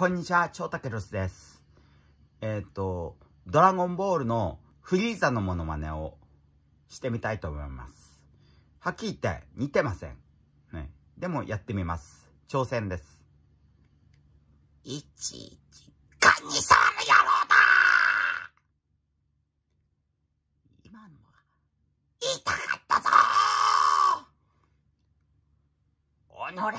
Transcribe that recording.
こんにちは、超たけろです。えっ、ー、と、ドラゴンボールのフリーザのモノマネをしてみたいと思います。はっきり言って似てません。ね。でもやってみます。挑戦です。いちいち、ガにサム野郎だ今のは、痛かったぞーおのれ